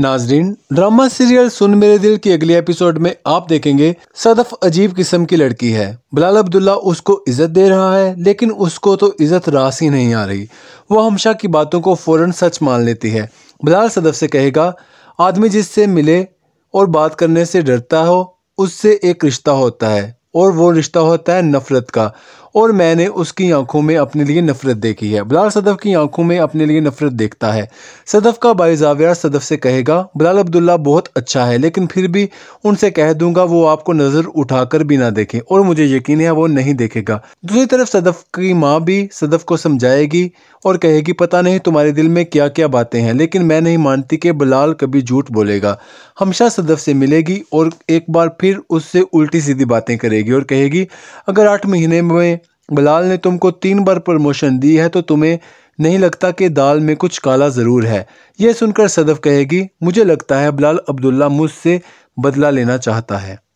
नाजरीन drama serial सुन मेरे दिल की अगले एपिसोड में आप देखेंगे सदफ अजीब किस्म की लड़की है बिलाल अब्दुल्ला उसको इज्जत दे रहा है लेकिन उसको तो इज्जत रास ही नहीं आ रही वो हमशा की बातों को फौरन सच मान लेती है बिलाल सदफ से कहेगा आदमी जिससे मिले और बात करने से डरता हो उससे एक रिश्ता होता है और वो रिश्ता होता है नफरत का और मैंने उसकी आंखों में अपने लिए नफरत देखी है बिलाल सदफ की आंखों में अपने लिए नफरत देखता है सदफ का जाव्यार सदफ से कहेगा बिलाल अब्दुल्ला बहुत अच्छा है लेकिन फिर भी उनसे कह दूंगा वो आपको नज़र उठाकर भी ना देखें और मुझे यकीन है वो नहीं देखेगा दूसरी तरफ सदफ की माँ भी सदफ को समझाएगी और कहेगी पता नहीं तुम्हारे दिल में क्या क्या बातें हैं लेकिन मैं नहीं मानती कि बिलाल कभी झूठ बोलेगा हमशा सदफ से मिलेगी और एक बार फिर उससे उल्टी सीधी बातें करेगी और कहेगी अगर आठ महीने में बिलाल ने तुमको तीन बार प्रमोशन दी है तो तुम्हें नहीं लगता कि दाल में कुछ काला ज़रूर है यह सुनकर सदफ़ कहेगी मुझे लगता है बिलाल अब्दुल्ला मुझसे बदला लेना चाहता है